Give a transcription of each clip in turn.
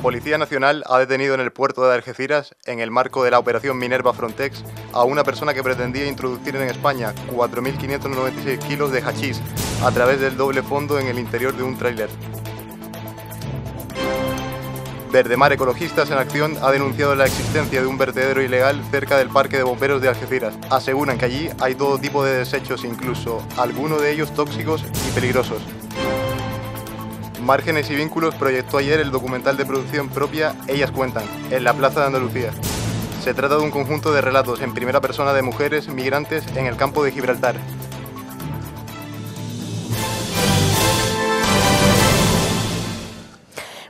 La Policía Nacional ha detenido en el puerto de Algeciras, en el marco de la operación Minerva Frontex, a una persona que pretendía introducir en España 4.596 kilos de hachís a través del doble fondo en el interior de un tráiler. Verdemar Ecologistas en Acción ha denunciado la existencia de un vertedero ilegal cerca del Parque de Bomberos de Algeciras. Aseguran que allí hay todo tipo de desechos, incluso algunos de ellos tóxicos y peligrosos. Márgenes y Vínculos proyectó ayer el documental de producción propia Ellas Cuentan, en la Plaza de Andalucía. Se trata de un conjunto de relatos en primera persona de mujeres migrantes en el campo de Gibraltar,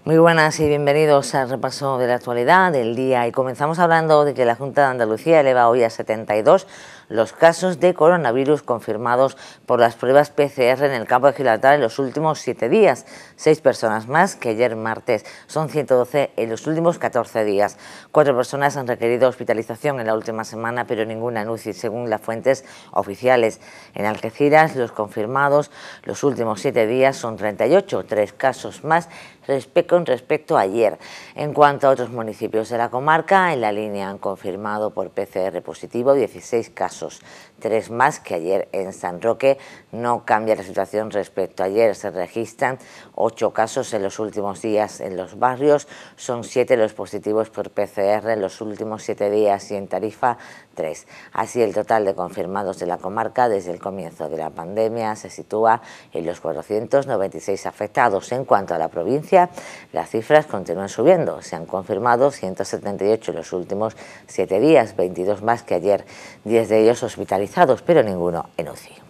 Muy buenas y bienvenidos al repaso de la actualidad del día y comenzamos hablando de que la Junta de Andalucía eleva hoy a 72 los casos de coronavirus confirmados por las pruebas PCR en el campo de Gibraltar en los últimos siete días seis personas más que ayer martes. Son 112 en los últimos 14 días. Cuatro personas han requerido hospitalización en la última semana, pero ninguna en UCI, según las fuentes oficiales. En Algeciras, los confirmados los últimos siete días son 38, tres casos más respecto, respecto a ayer. En cuanto a otros municipios de la comarca, en la línea han confirmado por PCR positivo 16 casos tres más que ayer en San Roque. No cambia la situación respecto a ayer. Se registran ocho casos en los últimos días en los barrios. Son siete los positivos por PCR en los últimos siete días y en Tarifa Así, el total de confirmados de la comarca desde el comienzo de la pandemia se sitúa en los 496 afectados. En cuanto a la provincia, las cifras continúan subiendo. Se han confirmado 178 en los últimos siete días, 22 más que ayer, 10 de ellos hospitalizados, pero ninguno en UCI.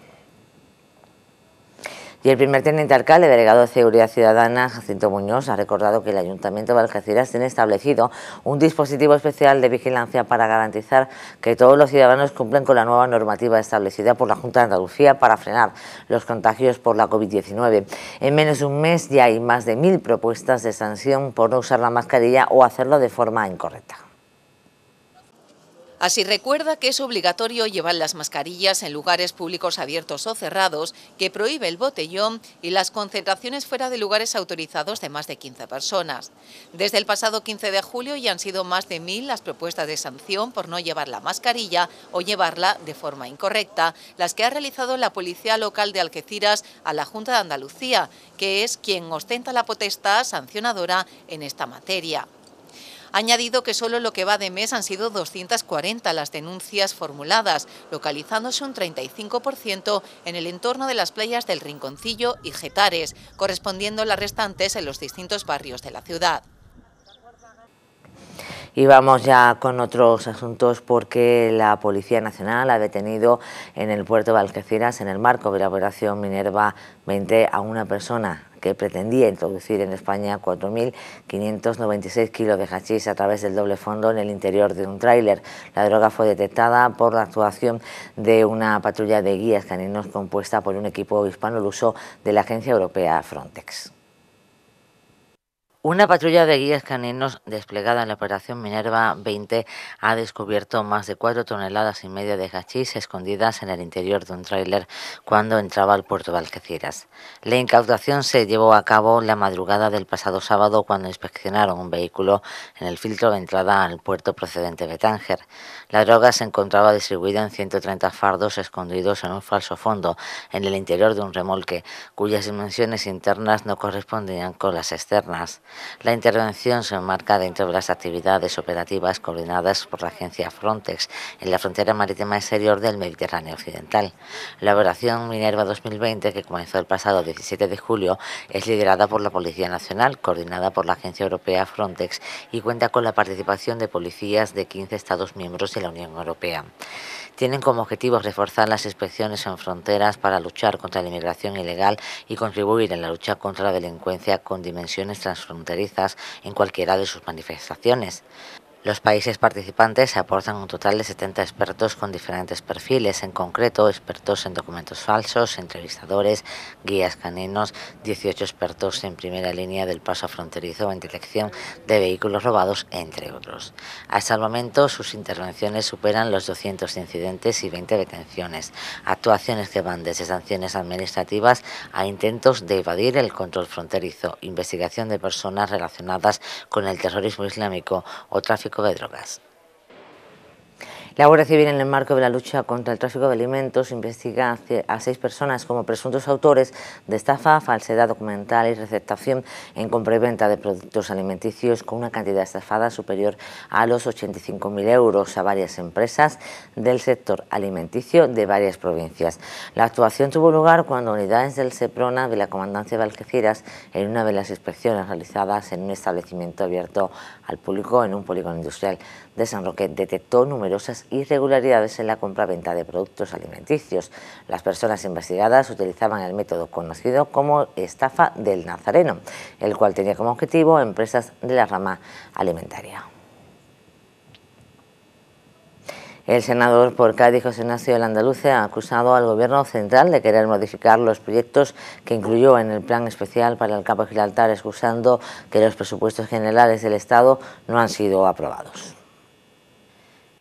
Y el primer teniente alcalde, delegado de Seguridad Ciudadana, Jacinto Muñoz, ha recordado que el Ayuntamiento de Algeciras tiene establecido un dispositivo especial de vigilancia para garantizar que todos los ciudadanos cumplen con la nueva normativa establecida por la Junta de Andalucía para frenar los contagios por la COVID-19. En menos de un mes ya hay más de mil propuestas de sanción por no usar la mascarilla o hacerlo de forma incorrecta. Así recuerda que es obligatorio llevar las mascarillas en lugares públicos abiertos o cerrados, que prohíbe el botellón y las concentraciones fuera de lugares autorizados de más de 15 personas. Desde el pasado 15 de julio ya han sido más de mil las propuestas de sanción por no llevar la mascarilla o llevarla de forma incorrecta, las que ha realizado la Policía Local de Algeciras a la Junta de Andalucía, que es quien ostenta la potestad sancionadora en esta materia. Ha añadido que solo lo que va de mes han sido 240 las denuncias formuladas, localizándose un 35% en el entorno de las playas del Rinconcillo y Getares, correspondiendo las restantes en los distintos barrios de la ciudad. Y vamos ya con otros asuntos porque la Policía Nacional ha detenido en el puerto de Algeciras, en el marco de la operación Minerva 20, a una persona que pretendía introducir en España 4.596 kilos de hachís a través del doble fondo en el interior de un tráiler. La droga fue detectada por la actuación de una patrulla de guías caninos compuesta por un equipo hispano-luso de la agencia europea Frontex. Una patrulla de guías caninos desplegada en la operación Minerva 20 ha descubierto más de cuatro toneladas y media de hachís escondidas en el interior de un tráiler cuando entraba al puerto de Algeciras. La incautación se llevó a cabo la madrugada del pasado sábado cuando inspeccionaron un vehículo en el filtro de entrada al puerto procedente de Tánger. La droga se encontraba distribuida en 130 fardos escondidos en un falso fondo en el interior de un remolque, cuyas dimensiones internas no correspondían con las externas. La intervención se enmarca dentro de las actividades operativas coordinadas por la agencia Frontex en la frontera marítima exterior del Mediterráneo Occidental. La operación Minerva 2020, que comenzó el pasado 17 de julio, es liderada por la Policía Nacional, coordinada por la agencia europea Frontex y cuenta con la participación de policías de 15 Estados miembros de la Unión Europea tienen como objetivo reforzar las inspecciones en fronteras para luchar contra la inmigración ilegal y contribuir en la lucha contra la delincuencia con dimensiones transformadoras en cualquiera de sus manifestaciones. Los países participantes aportan un total de 70 expertos con diferentes perfiles, en concreto expertos en documentos falsos, entrevistadores, guías caninos, 18 expertos en primera línea del paso fronterizo o en detección de vehículos robados, entre otros. Hasta el momento, sus intervenciones superan los 200 incidentes y 20 detenciones, actuaciones que van desde sanciones administrativas a intentos de evadir el control fronterizo, investigación de personas relacionadas con el terrorismo islámico o tráfico de drogas. La Guardia Civil, en el marco de la lucha contra el tráfico de alimentos, investiga a seis personas como presuntos autores de estafa, falsedad documental y receptación en compra y venta de productos alimenticios con una cantidad estafada superior a los 85.000 euros a varias empresas del sector alimenticio de varias provincias. La actuación tuvo lugar cuando unidades del SEPRONA de la Comandancia de Algeciras, en una de las inspecciones realizadas en un establecimiento abierto al público en un polígono industrial de San Roque detectó numerosas irregularidades en la compra venta de productos alimenticios. Las personas investigadas utilizaban el método conocido como estafa del nazareno, el cual tenía como objetivo empresas de la rama alimentaria. El senador por Cádiz, José Ignacio la Andaluce, ha acusado al Gobierno central de querer modificar los proyectos que incluyó en el Plan Especial para el Capo de excusando que los presupuestos generales del Estado no han sido aprobados.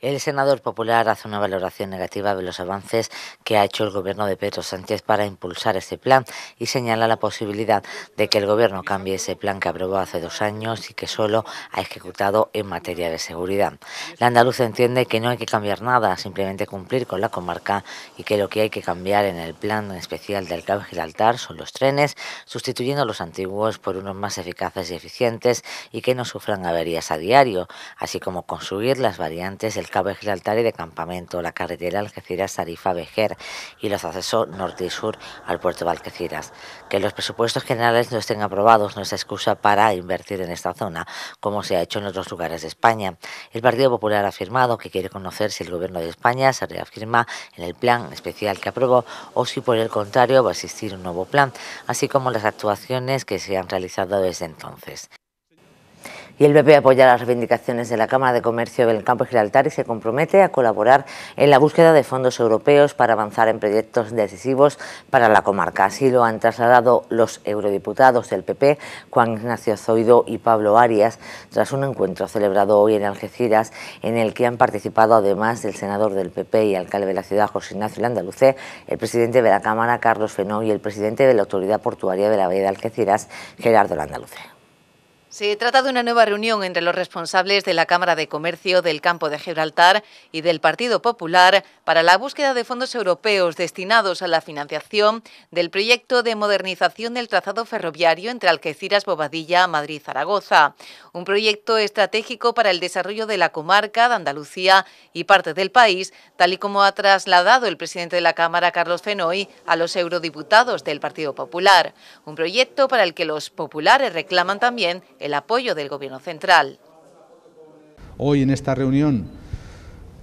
El senador popular hace una valoración negativa de los avances que ha hecho el gobierno de Pedro Sánchez para impulsar ese plan y señala la posibilidad de que el gobierno cambie ese plan que aprobó hace dos años y que solo ha ejecutado en materia de seguridad. La andaluza entiende que no hay que cambiar nada, simplemente cumplir con la comarca y que lo que hay que cambiar en el plan especial del Cabo Gibraltar son los trenes, sustituyendo los antiguos por unos más eficaces y eficientes y que no sufran averías a diario, así como construir las variantes del Cabo de Gibraltar y de Campamento, la carretera Algeciras-Tarifa-Vejer y los accesos norte y sur al puerto de Algeciras. Que los presupuestos generales no estén aprobados no es excusa para invertir en esta zona, como se ha hecho en otros lugares de España. El Partido Popular ha afirmado que quiere conocer si el Gobierno de España se reafirma en el plan especial que aprobó o si por el contrario va a existir un nuevo plan, así como las actuaciones que se han realizado desde entonces y el PP apoya las reivindicaciones de la Cámara de Comercio del Campo de Gibraltar y se compromete a colaborar en la búsqueda de fondos europeos para avanzar en proyectos decisivos para la comarca. Así lo han trasladado los eurodiputados del PP, Juan Ignacio Zoido y Pablo Arias, tras un encuentro celebrado hoy en Algeciras, en el que han participado además del senador del PP y alcalde de la ciudad, José Ignacio Landaluce, el presidente de la Cámara, Carlos Fenó, y el presidente de la Autoridad Portuaria de la Bahía de Algeciras, Gerardo Landaluce. Se trata de una nueva reunión entre los responsables de la Cámara de Comercio del Campo de Gibraltar y del Partido Popular para la búsqueda de fondos europeos destinados a la financiación del proyecto de modernización del trazado ferroviario entre Algeciras, Bobadilla, Madrid, Zaragoza. Un proyecto estratégico para el desarrollo de la comarca de Andalucía y parte del país, tal y como ha trasladado el presidente de la Cámara, Carlos Fenoy, a los eurodiputados del Partido Popular. Un proyecto para el que los populares reclaman también el apoyo del Gobierno central. Hoy en esta reunión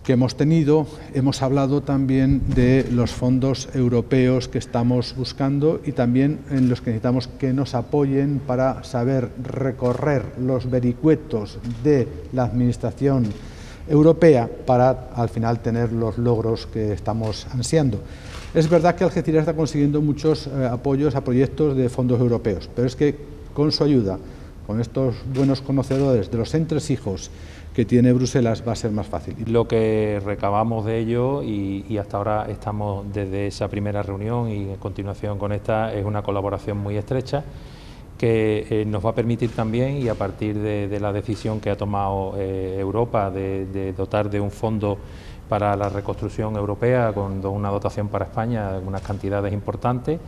que hemos tenido, hemos hablado también de los fondos europeos que estamos buscando y también en los que necesitamos que nos apoyen para saber recorrer los vericuetos de la Administración Europea para al final tener los logros que estamos ansiando. Es verdad que Algeciras está consiguiendo muchos eh, apoyos a proyectos de fondos europeos, pero es que con su ayuda con estos buenos conocedores de los entresijos que tiene Bruselas va a ser más fácil. Lo que recabamos de ello y, hasta ahora estamos desde esa primera reunión y en continuación con esta es una colaboración muy estrecha que eh, nos va a permitir también y a partir de, la decisión que ha tomado eh, Europa de, de, dotar de un fondo para la reconstrucción europea con una dotación para España, unas cantidades importantes,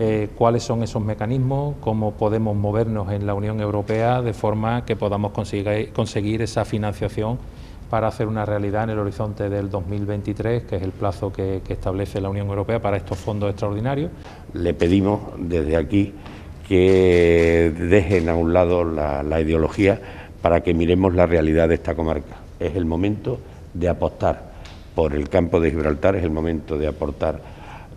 eh, cuáles son esos mecanismos, cómo podemos movernos en la Unión Europea de forma que podamos conseguir, esa financiación para hacer una realidad en el horizonte del 2023, que es el plazo que, establece la Unión Europea para estos fondos extraordinarios. Le pedimos desde aquí que dejen a un lado la, ideología para que miremos la realidad de esta comarca. Es el momento de apostar por el campo de Gibraltar, es el momento de, aportar,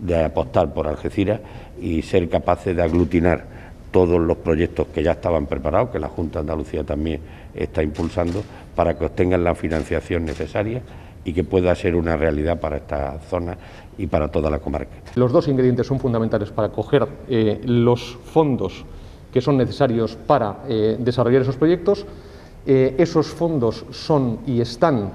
de apostar por Algeciras y ser capaces de aglutinar todos los proyectos que ya estaban preparados, que la Junta de Andalucía también está impulsando, para que obtengan la financiación necesaria y que pueda ser una realidad para esta zona y para toda la comarca. Los dos ingredientes son fundamentales para coger eh, los fondos que son necesarios para eh, desarrollar esos proyectos. Eh, esos fondos son y están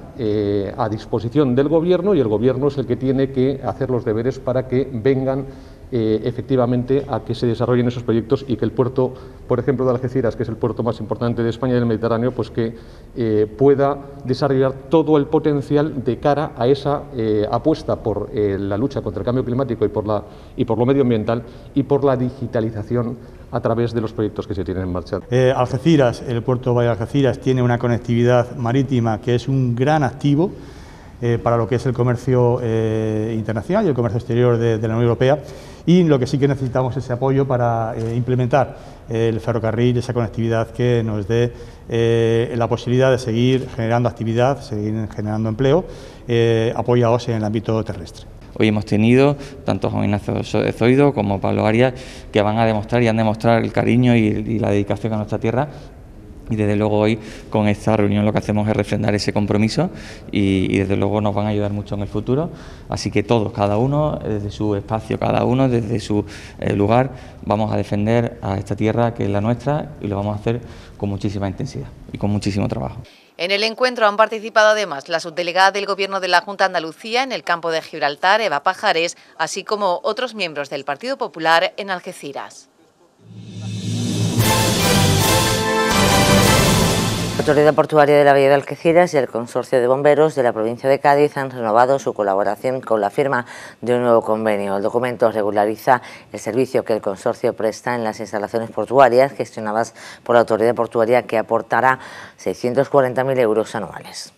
a disposición del Gobierno y el Gobierno es el que tiene que hacer los deberes para que vengan eh, efectivamente a que se desarrollen esos proyectos y que el puerto, por ejemplo, de Algeciras, que es el puerto más importante de España y del Mediterráneo, pues que eh, pueda desarrollar todo el potencial de cara a esa eh, apuesta por la lucha contra el cambio climático y por, la, y por lo medioambiental y por la digitalización a través de los proyectos que se tienen en marcha. Algeciras, el puerto de Algeciras tiene una conectividad marítima que es un gran activo eh, para lo que es el comercio eh, internacional y el comercio exterior de, la Unión Europea y lo que sí que necesitamos es ese apoyo para eh, implementar el ferrocarril, esa conectividad que nos dé la posibilidad de seguir generando actividad, seguir generando empleo, apoyados en el ámbito terrestre. Hoy hemos tenido tanto Juan Ignacio Zoido como Pablo Arias que van a demostrar y han demostrado el cariño y la dedicación a nuestra tierra y desde luego hoy con esta reunión lo que hacemos es refrendar ese compromiso y, desde luego nos van a ayudar mucho en el futuro. Así que todos, cada uno, eh, desde su espacio, cada uno, desde su eh, lugar, vamos a defender a esta tierra que es la nuestra y lo vamos a hacer con muchísima intensidad y con muchísimo trabajo. En el encuentro han participado además la subdelegada del Gobierno de la Junta de Andalucía en el campo de Gibraltar, Eva Pajares, así como otros miembros del Partido Popular en Algeciras. La Autoridad Portuaria de la vía de Algeciras y el Consorcio de Bomberos de la provincia de Cádiz han renovado su colaboración con la firma de un nuevo convenio. El documento regulariza el servicio que el consorcio presta en las instalaciones portuarias gestionadas por la Autoridad Portuaria que aportará 640.000 euros anuales.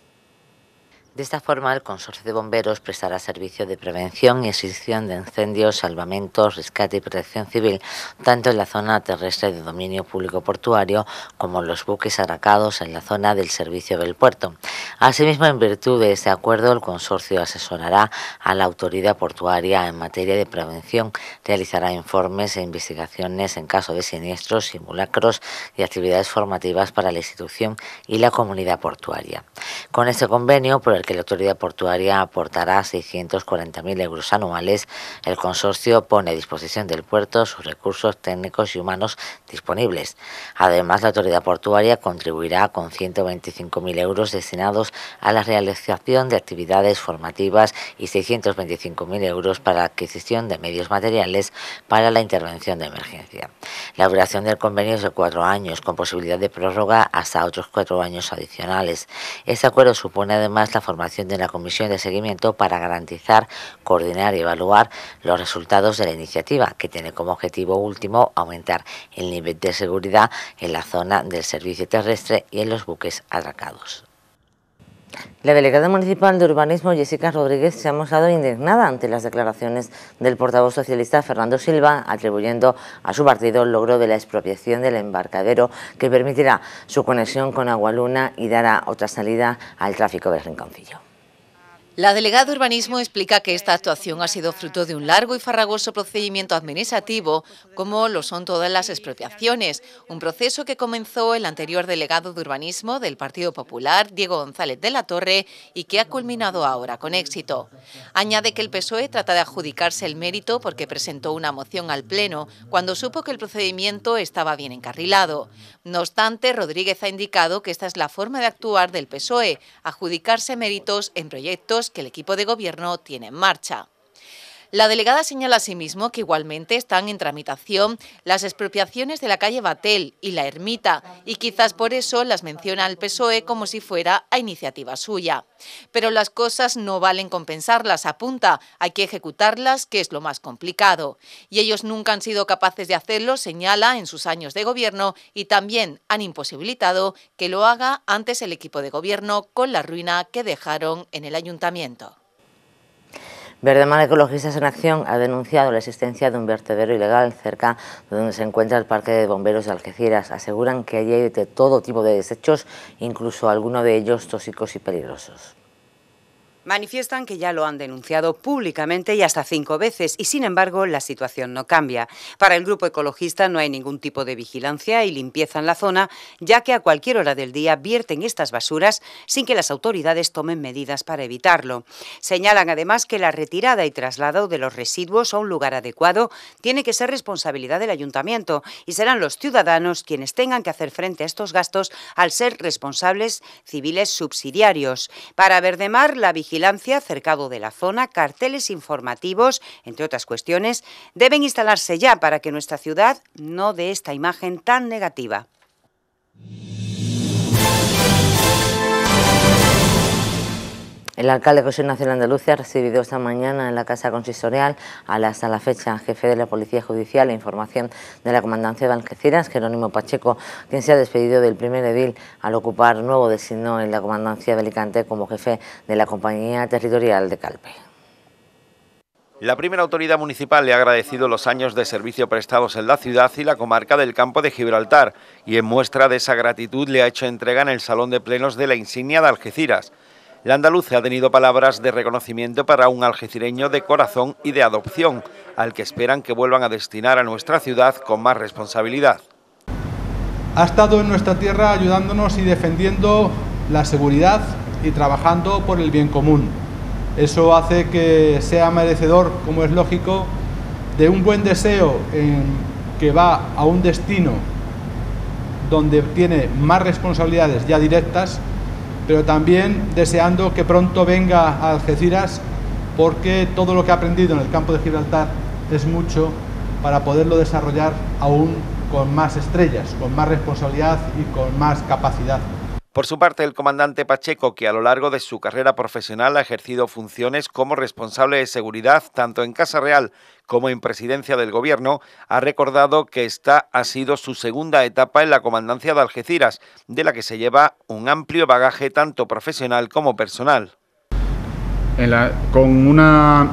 De esta forma, el Consorcio de Bomberos prestará servicio de prevención y extinción de incendios, salvamentos, rescate y protección civil, tanto en la zona terrestre de dominio público portuario como en los buques aracados en la zona del servicio del puerto. Asimismo, en virtud de este acuerdo, el consorcio asesorará a la autoridad portuaria en materia de prevención, realizará informes e investigaciones en caso de siniestros, simulacros y actividades formativas para la institución y la comunidad portuaria. Con este convenio, por el la autoridad portuaria aportará 640.000 euros anuales, el consorcio pone a disposición del puerto sus recursos técnicos y humanos disponibles. Además, la autoridad portuaria contribuirá con 125.000 euros destinados a la realización de actividades formativas y 625.000 euros para adquisición de medios materiales para la intervención de emergencia. La duración del convenio es de cuatro años, con posibilidad de prórroga hasta otros cuatro años adicionales. Este acuerdo supone además la formación de la comisión de seguimiento para garantizar, coordinar y evaluar los resultados de la iniciativa, que tiene como objetivo último aumentar el nivel de seguridad en la zona del servicio terrestre y en los buques atracados. La delegada municipal de Urbanismo, Jessica Rodríguez, se ha mostrado indignada ante las declaraciones del portavoz socialista Fernando Silva, atribuyendo a su partido el logro de la expropiación del embarcadero que permitirá su conexión con Agualuna y dará otra salida al tráfico del Rinconcillo. La delegada de Urbanismo explica que esta actuación ha sido fruto de un largo y farragoso procedimiento administrativo, como lo son todas las expropiaciones, un proceso que comenzó el anterior delegado de Urbanismo del Partido Popular, Diego González de la Torre, y que ha culminado ahora con éxito. Añade que el PSOE trata de adjudicarse el mérito porque presentó una moción al Pleno cuando supo que el procedimiento estaba bien encarrilado. No obstante, Rodríguez ha indicado que esta es la forma de actuar del PSOE, adjudicarse méritos en proyectos que el equipo de gobierno tiene en marcha. La delegada señala asimismo que igualmente están en tramitación las expropiaciones de la calle Batel y la ermita y quizás por eso las menciona al PSOE como si fuera a iniciativa suya. Pero las cosas no valen compensarlas, apunta, hay que ejecutarlas, que es lo más complicado. Y ellos nunca han sido capaces de hacerlo, señala, en sus años de gobierno y también han imposibilitado que lo haga antes el equipo de gobierno con la ruina que dejaron en el ayuntamiento. Verdemar Ecologistas en Acción ha denunciado la existencia de un vertedero ilegal cerca de donde se encuentra el Parque de Bomberos de Algeciras. Aseguran que allí hay de todo tipo de desechos, incluso algunos de ellos tóxicos y peligrosos. Manifiestan que ya lo han denunciado públicamente y hasta cinco veces y sin embargo la situación no cambia. Para el grupo ecologista no hay ningún tipo de vigilancia y limpieza en la zona, ya que a cualquier hora del día vierten estas basuras sin que las autoridades tomen medidas para evitarlo. Señalan además que la retirada y traslado de los residuos a un lugar adecuado tiene que ser responsabilidad del ayuntamiento y serán los ciudadanos quienes tengan que hacer frente a estos gastos al ser responsables civiles subsidiarios. Para Verdemar, la vigilancia vigilancia, cercado de la zona, carteles informativos, entre otras cuestiones, deben instalarse ya para que nuestra ciudad no dé esta imagen tan negativa. El alcalde José Nacional Andalucía ha recibido esta mañana en la Casa Consistorial la hasta la fecha jefe de la Policía Judicial e Información de la Comandancia de Algeciras, Jerónimo Pacheco, quien se ha despedido del primer edil al ocupar nuevo destino en la Comandancia de Alicante como jefe de la Compañía Territorial de Calpe. La primera autoridad municipal le ha agradecido los años de servicio prestados en la ciudad y la comarca del campo de Gibraltar y en muestra de esa gratitud le ha hecho entrega en el Salón de Plenos de la Insignia de Algeciras. La andaluza ha tenido palabras de reconocimiento para un algecireño de corazón y de adopción, al que esperan que vuelvan a destinar a nuestra ciudad con más responsabilidad. Ha estado en nuestra tierra ayudándonos y defendiendo la seguridad y trabajando por el bien común. Eso hace que sea merecedor, como es lógico, de un buen deseo que va a un destino donde tiene más responsabilidades ya directas pero también deseando que pronto venga a Algeciras porque todo lo que ha aprendido en el campo de Gibraltar es mucho para poderlo desarrollar aún con más estrellas, con más responsabilidad y con más capacidad. Por su parte, el comandante Pacheco, que a lo largo de su carrera profesional ha ejercido funciones como responsable de seguridad tanto en Casa Real como en presidencia del gobierno, ha recordado que esta ha sido su segunda etapa en la comandancia de Algeciras, de la que se lleva un amplio bagaje tanto profesional como personal. con una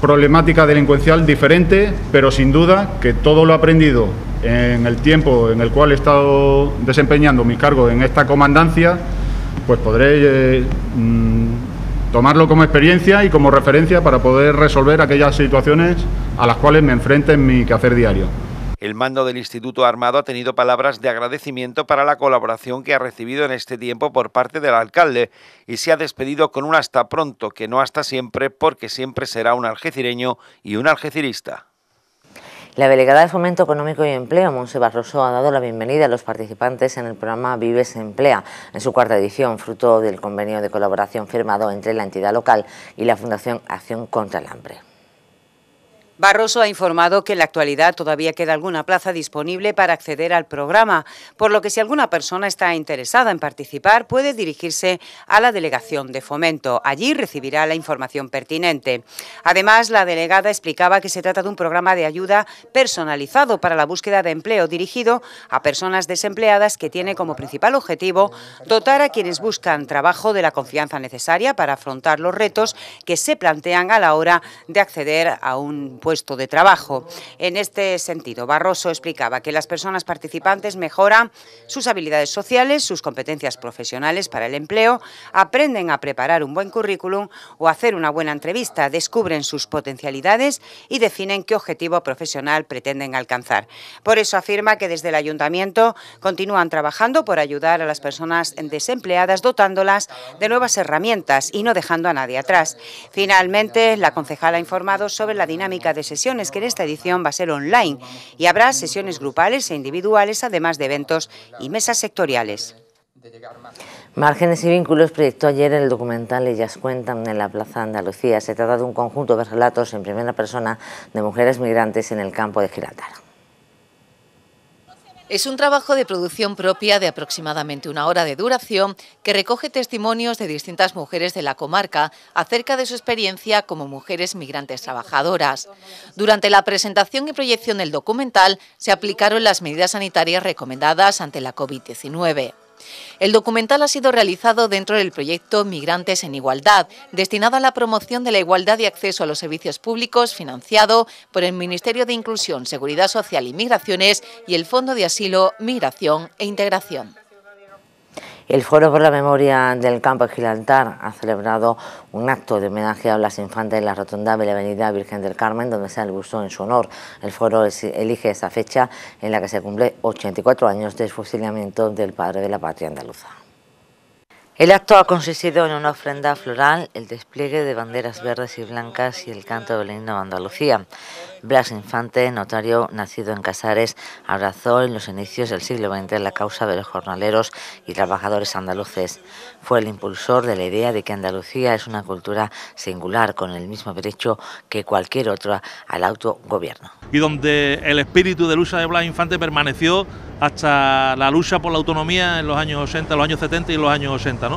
problemática delincuencial diferente, pero sin duda que todo lo ha aprendido en el tiempo en el cual he estado desempeñando mi cargo en esta comandancia, pues podré eh, mm, tomarlo como experiencia y como referencia para poder resolver aquellas situaciones a las cuales me enfrente en mi quehacer diario. El mando del Instituto Armado ha tenido palabras de agradecimiento para la colaboración que ha recibido en este tiempo por parte del alcalde y se ha despedido con un hasta pronto, que no hasta siempre, porque siempre será un algecireño y un algecirista. La delegada de Fomento Económico y Empleo, Monse Barroso, ha dado la bienvenida a los participantes en el programa Vives Emplea, en su cuarta edición, fruto del convenio de colaboración firmado entre la entidad local y la Fundación Acción contra el Hambre. Barroso ha informado que en la actualidad todavía queda alguna plaza disponible para acceder al programa, por lo que si alguna persona está interesada en participar puede dirigirse a la delegación de fomento. Allí recibirá la información pertinente. Además, la delegada explicaba que se trata de un programa de ayuda personalizado para la búsqueda de empleo dirigido a personas desempleadas que tiene como principal objetivo dotar a quienes buscan trabajo de la confianza necesaria para afrontar los retos que se plantean a la hora de acceder a un puesto puesto de trabajo. En este sentido, Barroso explicaba que las personas participantes mejoran sus habilidades sociales, sus competencias profesionales para el empleo, aprenden a preparar un buen currículum o hacer una buena entrevista, descubren sus potencialidades y definen qué objetivo profesional pretenden alcanzar. Por eso afirma que desde el Ayuntamiento continúan trabajando por ayudar a las personas desempleadas dotándolas de nuevas herramientas y no dejando a nadie atrás. Finalmente, la concejala ha informado sobre la dinámica de sesiones, que en esta edición va a ser online y habrá sesiones grupales e individuales, además de eventos y mesas sectoriales. Márgenes y Vínculos proyectó ayer en el documental Ellas Cuentan en la Plaza Andalucía. Se trata de un conjunto de relatos en primera persona de mujeres migrantes en el campo de Gibraltar. Es un trabajo de producción propia de aproximadamente una hora de duración que recoge testimonios de distintas mujeres de la comarca acerca de su experiencia como mujeres migrantes trabajadoras. Durante la presentación y proyección del documental se aplicaron las medidas sanitarias recomendadas ante la COVID-19. El documental ha sido realizado dentro del proyecto Migrantes en Igualdad, destinado a la promoción de la igualdad y acceso a los servicios públicos, financiado por el Ministerio de Inclusión, Seguridad Social y Migraciones y el Fondo de Asilo, Migración e Integración. El Foro por la Memoria del Campo de ha celebrado un acto de homenaje a las infantes en la rotonda de la Avenida Virgen del Carmen, donde se albusó en su honor. El Foro elige esa fecha en la que se cumple 84 años de fusilamiento del padre de la patria andaluza. El acto ha consistido en una ofrenda floral, el despliegue de banderas verdes y blancas y el canto del himno de Andalucía. Blas Infante, notario nacido en Casares, abrazó en los inicios del siglo XX la causa de los jornaleros y trabajadores andaluces. Fue el impulsor de la idea de que Andalucía es una cultura singular con el mismo derecho que cualquier otra al autogobierno. Y donde el espíritu de lucha de Blas Infante permaneció hasta la lucha por la autonomía en los años 80, los años 70 y los años 80.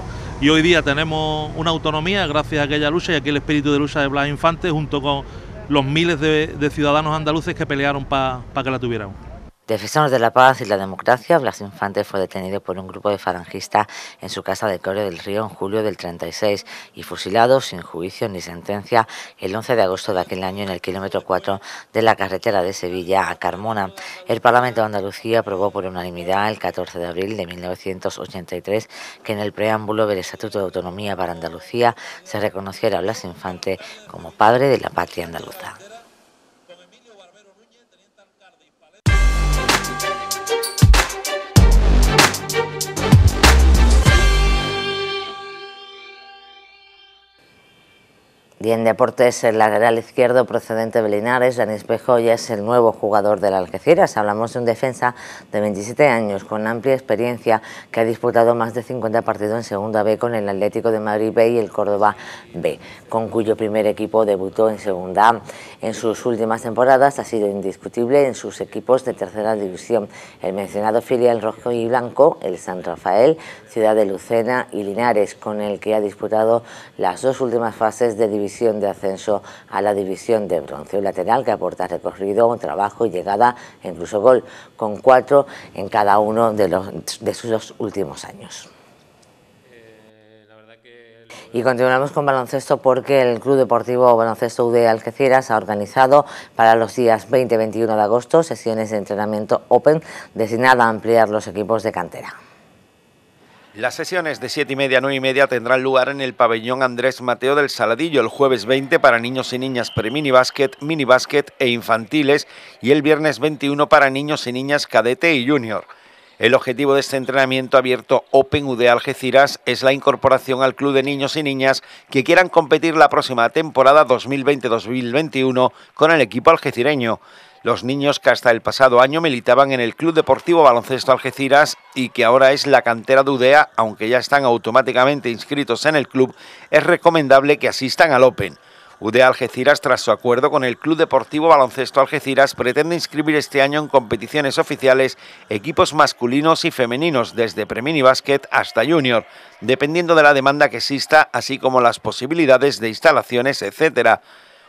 Y hoy día tenemos una autonomía gracias a aquella lucha y aquel espíritu de lucha de Blas Infante junto con los miles de, ciudadanos andaluces que pelearon para que la tuvieran. Defensores de la paz y la democracia, Blas Infante fue detenido por un grupo de farangistas en su casa de Core del Río en julio del 36 y fusilado sin juicio ni sentencia el 11 de agosto de aquel año en el kilómetro 4 de la carretera de Sevilla a Carmona. El Parlamento de Andalucía aprobó por unanimidad el 14 de abril de 1983 que en el preámbulo del Estatuto de Autonomía para Andalucía se reconociera a Blas Infante como padre de la patria andaluza. Y en deportes, el lateral izquierdo procedente de Linares, Pejo, ya es el nuevo jugador del Algeciras. Hablamos de un defensa de 27 años con amplia experiencia que ha disputado más de 50 partidos en Segunda B con el Atlético de Madrid B y el Córdoba B, con cuyo primer equipo debutó en Segunda A. En sus últimas temporadas ha sido indiscutible en sus equipos de tercera división, el mencionado filial rojo y blanco, el San Rafael, Ciudad de Lucena y Linares, con el que ha disputado las dos últimas fases de división de ascenso a la división de bronce. lateral que aporta recorrido, trabajo y llegada, incluso gol, con cuatro en cada uno de, sus últimos años. Y continuamos con baloncesto porque el Club Deportivo Baloncesto UD e Algeciras ha organizado para los días 20 y 21 de agosto sesiones de entrenamiento open destinada a ampliar los equipos de cantera. Las sesiones de 7 y media a 9 y media tendrán lugar en el pabellón Andrés Mateo del Saladillo el jueves 20 para niños y niñas pre mini minibásquet e infantiles y el viernes 21 para niños y niñas cadete y junior. El objetivo de este entrenamiento abierto Open UD Algeciras es la incorporación al club de niños y niñas que quieran competir la próxima temporada 2020-2021 con el equipo algecireño. Los niños que hasta el pasado año militaban en el Club Deportivo Baloncesto Algeciras y que ahora es la cantera de UDEA, aunque ya están automáticamente inscritos en el club, es recomendable que asistan al Open. UDEA Algeciras, tras su acuerdo con el Club Deportivo Baloncesto Algeciras, pretende inscribir este año en competiciones oficiales equipos masculinos y femeninos, desde Premini básquet hasta Junior, dependiendo de la demanda que exista, así como las posibilidades de instalaciones, etcétera.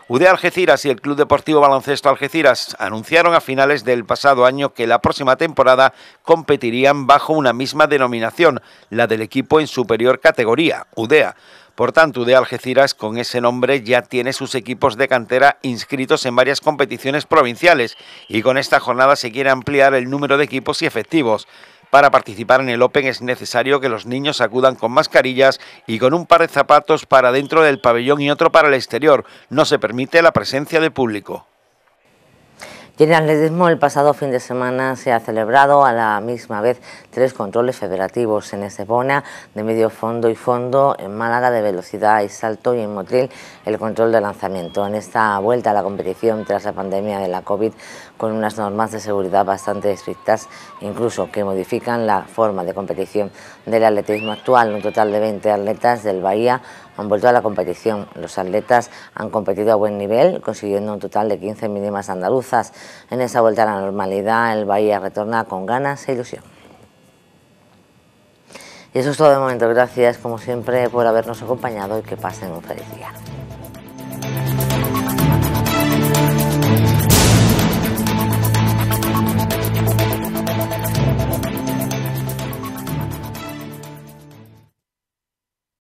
Udea Algeciras y el Club Deportivo Baloncesto Algeciras anunciaron a finales del pasado año que la próxima temporada competirían bajo una misma denominación, la del equipo en superior categoría, UDEA. Por tanto, UDEA Algeciras con ese nombre ya tiene sus equipos de cantera inscritos en varias competiciones provinciales y con esta jornada se quiere ampliar el número de equipos y efectivos. Para participar en el Open es necesario que los niños acudan con mascarillas y con un par de zapatos para dentro del pabellón y otro para el exterior. No se permite la presencia de público. el pasado fin de semana se ha celebrado a la misma vez tres controles federativos en bona de medio fondo y fondo, en Málaga de velocidad y salto y en Motril el control de lanzamiento. En esta vuelta a la competición tras la pandemia de la COVID con unas normas de seguridad bastante estrictas, incluso que modifican la forma de competición del atletismo actual. Un total de 20 atletas del Bahía han vuelto a la competición. Los atletas han competido a buen nivel, consiguiendo un total de 15 mínimas andaluzas. En esa vuelta a la normalidad, el Bahía retorna con ganas e ilusión. Y eso es todo de momento. Gracias, como siempre, por habernos acompañado y que pasen un feliz día.